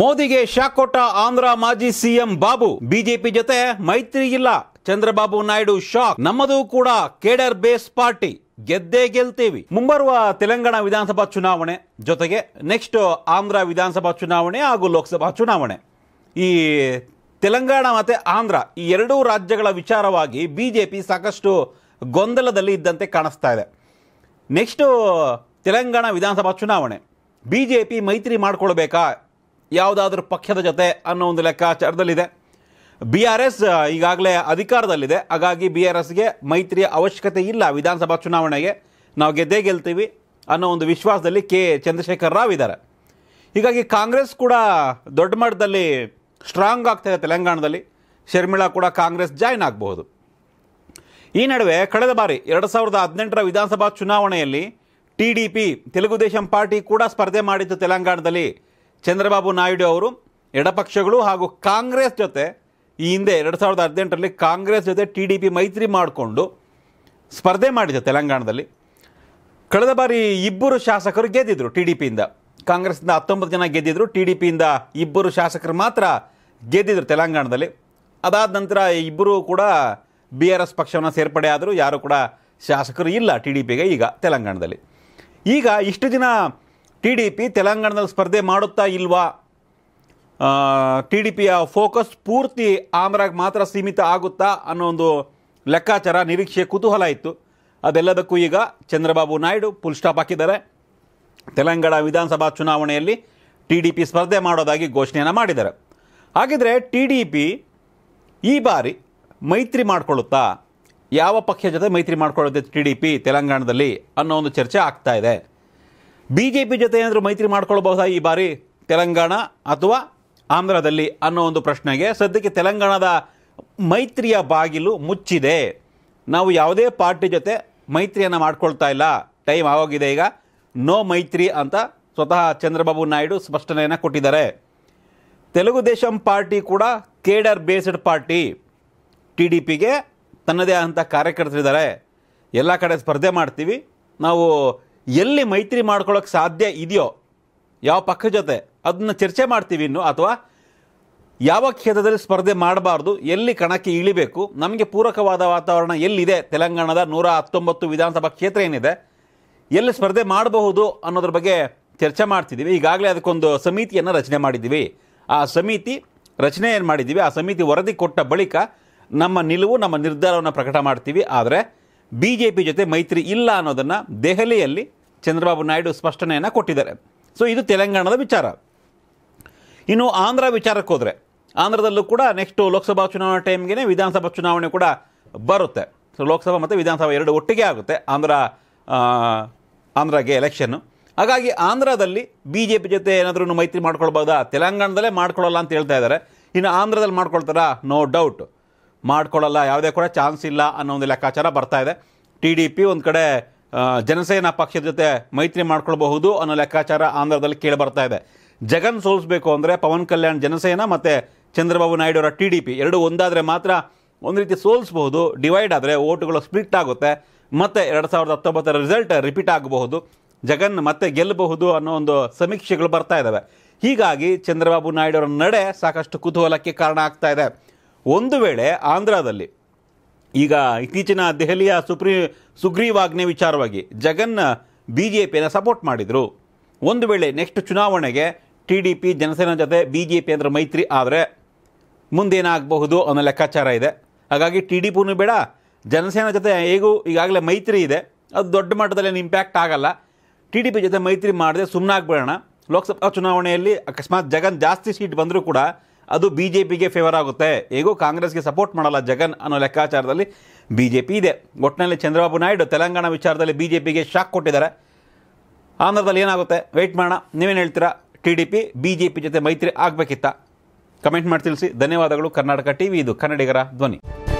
ಮೋದಿಗೆ ಶಾಕ್ ಕೊಟ್ಟ ಆಂಧ್ರ ಮಾಜಿ ಸಿಎಂ ಬಾಬು ಬಿಜೆಪಿ ಜೊತೆ ಮೈತ್ರಿ ಇಲ್ಲ ಚಂದ್ರಬಾಬು ನಾಯ್ಡು ಶಾಕ್ ನಮ್ಮದು ಕೂಡ ಕೇಡರ್ ಬೇಸ್ ಪಾರ್ಟಿ ಗೆದ್ದೇ ಗೆಲ್ತೀವಿ ಮುಂಬರುವ ತೆಲಂಗಾಣ ವಿಧಾನಸಭಾ ಚುನಾವಣೆ ಜೊತೆಗೆ ನೆಕ್ಸ್ಟ್ ಆಂಧ್ರ ವಿಧಾನಸಭಾ ಚುನಾವಣೆ ಹಾಗೂ ಲೋಕಸಭಾ ಚುನಾವಣೆ ಈ ತೆಲಂಗಾಣ ಮತ್ತು ಆಂಧ್ರ ಈ ಎರಡೂ ರಾಜ್ಯಗಳ ವಿಚಾರವಾಗಿ ಬಿಜೆಪಿ ಸಾಕಷ್ಟು ಗೊಂದಲದಲ್ಲಿ ಇದ್ದಂತೆ ಕಾಣಿಸ್ತಾ ಇದೆ ನೆಕ್ಸ್ಟು ತೆಲಂಗಾಣ ವಿಧಾನಸಭಾ ಚುನಾವಣೆ ಬಿಜೆಪಿ ಮೈತ್ರಿ ಮಾಡಿಕೊಳ್ಬೇಕಾ ಯಾವುದಾದ್ರೂ ಪಕ್ಷದ ಜೊತೆ ಅನ್ನೋ ಒಂದು ಲೆಕ್ಕಾಚಾರದಲ್ಲಿದೆ ಬಿ ಆರ್ ಎಸ್ ಈಗಾಗಲೇ ಅಧಿಕಾರದಲ್ಲಿದೆ ಹಾಗಾಗಿ ಬಿ ಆರ್ ಎಸ್ಗೆ ಮೈತ್ರಿಯ ಅವಶ್ಯಕತೆ ಇಲ್ಲ ವಿಧಾನಸಭಾ ಚುನಾವಣೆಗೆ ನಾವು ಗೆದ್ದೇ ಗೆಲ್ತೀವಿ ಅನ್ನೋ ಒಂದು ವಿಶ್ವಾಸದಲ್ಲಿ ಕೆ ಚಂದ್ರಶೇಖರ್ ರಾವ್ ಇದ್ದಾರೆ ಹೀಗಾಗಿ ಕಾಂಗ್ರೆಸ್ ಕೂಡ ದೊಡ್ಡ ಮಟ್ಟದಲ್ಲಿ ಸ್ಟ್ರಾಂಗ್ ಆಗ್ತಾಯಿದೆ ತೆಲಂಗಾಣದಲ್ಲಿ ಶರ್ಮಿಳಾ ಕೂಡ ಕಾಂಗ್ರೆಸ್ ಜಾಯ್ನ್ ಆಗಬಹುದು ಈ ನಡುವೆ ಕಳೆದ ಬಾರಿ ಎರಡು ಸಾವಿರದ ಹದಿನೆಂಟರ ವಿಧಾನಸಭಾ ಚುನಾವಣೆಯಲ್ಲಿ T D P Telugu Desam party ಕೂಡ ಸ್ಪರ್ಧೆ ಮಾಡಿತ್ತು ತೆಲಂಗಾಣದಲ್ಲಿ ಚಂದ್ರಬಾಬು ನಾಯ್ಡು ಅವರು ಎಡಪಕ್ಷಗಳು ಹಾಗೂ ಕಾಂಗ್ರೆಸ್ ಜೊತೆ ಈ ಹಿಂದೆ ಎರಡು ಸಾವಿರದ ಹದಿನೆಂಟರಲ್ಲಿ ಕಾಂಗ್ರೆಸ್ ಜೊತೆ ಟಿ ಡಿ ಪಿ ಮೈತ್ರಿ ಮಾಡಿಕೊಂಡು ಸ್ಪರ್ಧೆ ಮಾಡಿದೆ ತೆಲಂಗಾಣದಲ್ಲಿ ಕಳೆದ ಬಾರಿ ಇಬ್ಬರು ಶಾಸಕರು ಗೆದ್ದಿದ್ರು ಟಿ ಡಿ ಪಿಯಿಂದ ಕಾಂಗ್ರೆಸ್ನಿಂದ ಹತ್ತೊಂಬತ್ತು ಜನ ಗೆದ್ದಿದ್ರು ಟಿ ಡಿ ಪಿಯಿಂದ ಇಬ್ಬರು ಶಾಸಕರು ಮಾತ್ರ ಗೆದ್ದಿದ್ರು ತೆಲಂಗಾಣದಲ್ಲಿ ಅದಾದ ನಂತರ ಇಬ್ಬರು ಕೂಡ ಬಿ ಆರ್ ಎಸ್ ಪಕ್ಷವನ್ನು ಸೇರ್ಪಡೆ ಆದರೂ ಯಾರೂ ಕೂಡ ಶಾಸಕರು ಇಲ್ಲ ಟಿ ಡಿ ಪಿಗೆ ಈಗ ತೆಲಂಗಾಣದಲ್ಲಿ ಈಗ ಇಷ್ಟು ದಿನ ಟಿ ಡಿ ಪಿ ತೆಲಂಗಾಣದಲ್ಲಿ ಸ್ಪರ್ಧೆ ಮಾಡುತ್ತಾ ಇಲ್ವಾ ಟಿ ಡಿ ಪಿಯ ಫೋಕಸ್ ಪೂರ್ತಿ ಆಮ್ರಾಗ್ ಮಾತ್ರ ಸೀಮಿತ ಆಗುತ್ತಾ ಅನ್ನೋ ಒಂದು ಲೆಕ್ಕಾಚಾರ ನಿರೀಕ್ಷೆ ಕುತೂಹಲ ಇತ್ತು ಅದೆಲ್ಲದಕ್ಕೂ ಈಗ ಚಂದ್ರಬಾಬು ನಾಯ್ಡು ಫುಲ್ ಸ್ಟಾಪ್ ಹಾಕಿದ್ದಾರೆ ತೆಲಂಗಾಣ ವಿಧಾನಸಭಾ ಚುನಾವಣೆಯಲ್ಲಿ ಟಿ ಡಿ ಪಿ ಸ್ಪರ್ಧೆ ಮಾಡೋದಾಗಿ ಘೋಷಣೆಯನ್ನು ಮಾಡಿದ್ದಾರೆ ಹಾಗಿದ್ರೆ ಟಿ ಡಿ ಪಿ ಈ ಬಾರಿ ಮೈತ್ರಿ ಮಾಡಿಕೊಳ್ಳುತ್ತಾ ಯಾವ ಪಕ್ಷ ಜೊತೆ ಮೈತ್ರಿ ಮಾಡಿಕೊಳ್ಳುತ್ತೆ ಟಿ ಡಿ ಪಿ ತೆಲಂಗಾಣದಲ್ಲಿ ಅನ್ನೋ ಒಂದು ಚರ್ಚೆ ಆಗ್ತಾ ಇದೆ ಬಿ ಜೆ ಪಿ ಜೊತೆ ಏನಾದರೂ ಮೈತ್ರಿ ಮಾಡ್ಕೊಳ್ಬಹುದಾ ಈ ಬಾರಿ ತೆಲಂಗಾಣ ಅಥವಾ ಆಂಧ್ರದಲ್ಲಿ ಅನ್ನೋ ಒಂದು ಪ್ರಶ್ನೆಗೆ ಸದ್ಯಕ್ಕೆ ತೆಲಂಗಾಣದ ಮೈತ್ರಿಯ ಬಾಗಿಲು ಮುಚ್ಚಿದೆ ನಾವು ಯಾವುದೇ ಪಾರ್ಟಿ ಜೊತೆ ಮೈತ್ರಿಯನ್ನು ಮಾಡ್ಕೊಳ್ತಾ ಇಲ್ಲ ಟೈಮ್ ಆಗೋಗಿದೆ ಈಗ ನೋ ಮೈತ್ರಿ ಅಂತ ಸ್ವತಃ ಚಂದ್ರಬಾಬು ನಾಯ್ಡು ಸ್ಪಷ್ಟನೆಯನ್ನು ಕೊಟ್ಟಿದ್ದಾರೆ ತೆಲುಗು ದೇಶಂ ಪಾರ್ಟಿ ಕೂಡ cadre based party T D ಪಿಗೆ ತನ್ನದೇ ಆದಂಥ ಕಾರ್ಯಕರ್ತರಿದ್ದಾರೆ ಎಲ್ಲ ಕಡೆ ಸ್ಪರ್ಧೆ ಮಾಡ್ತೀವಿ ನಾವು ಎಲ್ಲಿ ಮೈತ್ರಿ ಮಾಡ್ಕೊಳ್ಳೋಕೆ ಸಾಧ್ಯ ಇದೆಯೋ ಯಾವ ಪಕ್ಷ ಜೊತೆ ಅದನ್ನ ಚರ್ಚೆ ಮಾಡ್ತೀವಿ ಇನ್ನು ಅಥವಾ ಯಾವ ಕ್ಷೇತ್ರದಲ್ಲಿ ಸ್ಪರ್ಧೆ ಮಾಡಬಾರ್ದು ಎಲ್ಲಿ ಕಣಕ್ಕೆ ಇಳಿಬೇಕು ನಮಗೆ ಪೂರಕವಾದ ವಾತಾವರಣ ಎಲ್ಲಿದೆ ತೆಲಂಗಾಣದ ನೂರ ಹತ್ತೊಂಬತ್ತು ವಿಧಾನಸಭಾ ಕ್ಷೇತ್ರ ಏನಿದೆ ಎಲ್ಲಿ ಸ್ಪರ್ಧೆ ಮಾಡಬಹುದು ಅನ್ನೋದ್ರ ಬಗ್ಗೆ ಚರ್ಚೆ ಮಾಡ್ತಿದ್ದೀವಿ ಈಗಾಗಲೇ ಅದಕ್ಕೊಂದು ಸಮಿತಿಯನ್ನು ರಚನೆ ಮಾಡಿದ್ದೀವಿ ಆ ಸಮಿತಿ ರಚನೆ ಏನು ಮಾಡಿದ್ದೀವಿ ಆ ಸಮಿತಿ ವರದಿ ಕೊಟ್ಟ ಬಳಿಕ ನಮ್ಮ ನಿಲುವು ನಮ್ಮ ನಿರ್ಧಾರವನ್ನು ಪ್ರಕಟ ಮಾಡ್ತೀವಿ ಆದರೆ ಬಿ ಜೆ ಪಿ ಜೊತೆ ಮೈತ್ರಿ ಇಲ್ಲ ಅನ್ನೋದನ್ನು ದೆಹಲಿಯಲ್ಲಿ ಚಂದ್ರಬಾಬು ನಾಯ್ಡು ಸ್ಪಷ್ಟನೆಯನ್ನು ಕೊಟ್ಟಿದ್ದಾರೆ ಸೊ ಇದು ತೆಲಂಗಾಣದ ವಿಚಾರ ಇನ್ನು ಆಂಧ್ರ ವಿಚಾರಕ್ಕೆ ಹೋದರೆ ಆಂಧ್ರದಲ್ಲೂ ಕೂಡ ನೆಕ್ಸ್ಟು ಲೋಕಸಭಾ ಚುನಾವಣೆ ಟೈಮ್ಗೆ ವಿಧಾನಸಭಾ ಚುನಾವಣೆ ಕೂಡ ಬರುತ್ತೆ ಸೊ ಲೋಕಸಭಾ ಮತ್ತು ವಿಧಾನಸಭಾ ಎರಡು ಒಟ್ಟಿಗೆ ಆಗುತ್ತೆ ಆಂಧ್ರ ಆಂಧ್ರಗೆ ಎಲೆಕ್ಷನ್ನು ಹಾಗಾಗಿ ಆಂಧ್ರದಲ್ಲಿ ಬಿ ಜೆ ಪಿ ಜೊತೆ ಏನಾದರೂ ಮೈತ್ರಿ ಮಾಡ್ಕೊಳ್ಬೋದಾ ತೆಲಂಗಾಣದಲ್ಲೇ ಮಾಡ್ಕೊಳ್ಳಲ್ಲ ಅಂತ ಹೇಳ್ತಾ ಇದ್ದಾರೆ ಇನ್ನು ಆಂಧ್ರದಲ್ಲಿ ಮಾಡ್ಕೊಳ್ತಾರಾ ನೋ ಡೌಟ್ ಮಾಡ್ಕೊಳ್ಳಲ್ಲ ಯಾವುದೇ ಕೂಡ ಚಾನ್ಸ್ ಇಲ್ಲ ಅನ್ನೋ ಒಂದು ಲೆಕ್ಕಾಚಾರ ಬರ್ತಾ ಇದೆ ಟಿ ಡಿ ಪಿ ಒಂದು ಕಡೆ ಜನಸೇನಾ ಪಕ್ಷದ ಜೊತೆ ಮೈತ್ರಿ ಮಾಡ್ಕೊಳ್ಬಹುದು ಅನ್ನೋ ಲೆಕ್ಕಾಚಾರ ಆಂಧ್ರದಲ್ಲಿ ಕೇಳಿ ಬರ್ತಾ ಇದೆ ಜಗನ್ ಸೋಲಿಸಬೇಕು ಅಂದರೆ ಪವನ್ ಕಲ್ಯಾಣ್ ಜನಸೇನಾ ಮತ್ತು ಚಂದ್ರಬಾಬು ನಾಯ್ಡು ಅವರ ಟಿ ಡಿ ಪಿ ಎರಡು ಒಂದಾದರೆ ಮಾತ್ರ ಒಂದು ರೀತಿ ಸೋಲಿಸ್ಬಹುದು ಡಿವೈಡ್ ಆದರೆ ಓಟುಗಳು ಸ್ಪ್ಲಿಟ್ ಆಗುತ್ತೆ ಮತ್ತು ಎರಡು ಸಾವಿರದ ಹತ್ತೊಂಬತ್ತರ ರಿಸಲ್ಟ್ ರಿಪೀಟ್ ಆಗಬಹುದು ಜಗನ್ ಮತ್ತೆ ಗೆಲ್ಲಬಹುದು ಅನ್ನೋ ಒಂದು ಸಮೀಕ್ಷೆಗಳು ಬರ್ತಾ ಇದ್ದಾವೆ ಹೀಗಾಗಿ ಚಂದ್ರಬಾಬು ನಾಯ್ಡು ಅವರ ನಡೆ ಸಾಕಷ್ಟು ಕುತೂಹಲಕ್ಕೆ ಕಾರಣ ಆಗ್ತಾ ಇದೆ ಒಂದು ವೇಳೆ ಆಂಧ್ರದಲ್ಲಿ ಈಗ ಇತ್ತೀಚಿನ ದೆಹಲಿಯ ಸುಪ್ರೀ ಸುಗ್ರೀವಾಜ್ಞೆ ವಿಚಾರವಾಗಿ ಜಗನ್ನ ಬಿ ಜೆ ಪಿಯನ್ನು ಸಪೋರ್ಟ್ ಮಾಡಿದರು ಒಂದು ವೇಳೆ ನೆಕ್ಸ್ಟ್ ಚುನಾವಣೆಗೆ ಟಿ ಡಿ ಪಿ ಜನಸೇನ ಜೊತೆ ಬಿ ಜೆ ಪಿ ಅಂದರೆ ಮೈತ್ರಿ ಆದರೆ ಮುಂದೇನಾಗಬಹುದು ಅನ್ನೋ ಲೆಕ್ಕಾಚಾರ ಇದೆ ಹಾಗಾಗಿ ಟಿ ಡಿ ಪಿನೂ ಬೇಡ ಜನಸೇನ ಜೊತೆ ಹೇಗೂ ಈಗಾಗಲೇ ಮೈತ್ರಿ ಇದೆ ಅದು ದೊಡ್ಡ ಮಟ್ಟದಲ್ಲಿ ಇಂಪ್ಯಾಕ್ಟ್ ಆಗಲ್ಲ ಟಿ ಡಿ ಪಿ ಜೊತೆ ಮೈತ್ರಿ ಮಾಡದೆ ಸುಮ್ಮನಾಗ್ಬೇಡೋಣ ಲೋಕಸಭಾ ಚುನಾವಣೆಯಲ್ಲಿ ಅಕಸ್ಮಾತ್ ಜಗನ್ ಜಾಸ್ತಿ ಸೀಟ್ ಬಂದರೂ ಕೂಡ ಅದು ಬಿ ಜೆ ಪಿಗೆ ಫೇವರ್ ಆಗುತ್ತೆ ಹೇಗೂ ಕಾಂಗ್ರೆಸ್ಗೆ ಸಪೋರ್ಟ್ ಮಾಡಲ್ಲ ಜಗನ್ ಅನ್ನೋ ಲೆಕ್ಕಾಚಾರದಲ್ಲಿ ಬಿ ಜೆ ಪಿ ಇದೆ ಒಟ್ಟಿನಲ್ಲಿ ಚಂದ್ರಬಾಬು ನಾಯ್ಡು ತೆಲಂಗಾಣ ವಿಚಾರದಲ್ಲಿ ಬಿ ಜೆ ಪಿಗೆ ಶಾಕ್ ಕೊಟ್ಟಿದ್ದಾರೆ ಆಂಧ್ರದಲ್ಲಿ ಏನಾಗುತ್ತೆ ವೆಯ್ಟ್ ಮಾಡೋಣ ನೀವೇನು ಹೇಳ್ತೀರಾ T D P B J P ಜೊತೆ ಮೈತ್ರಿ ಆಗಬೇಕಿತ್ತ ಕಮೆಂಟ್ ಮಾಡಿ ತಿಳಿಸಿ ಧನ್ಯವಾದಗಳು ಕರ್ನಾಟಕ ಟಿ ವಿ ಇದು ಕನ್ನಡಿಗರ ಧ್ವನಿ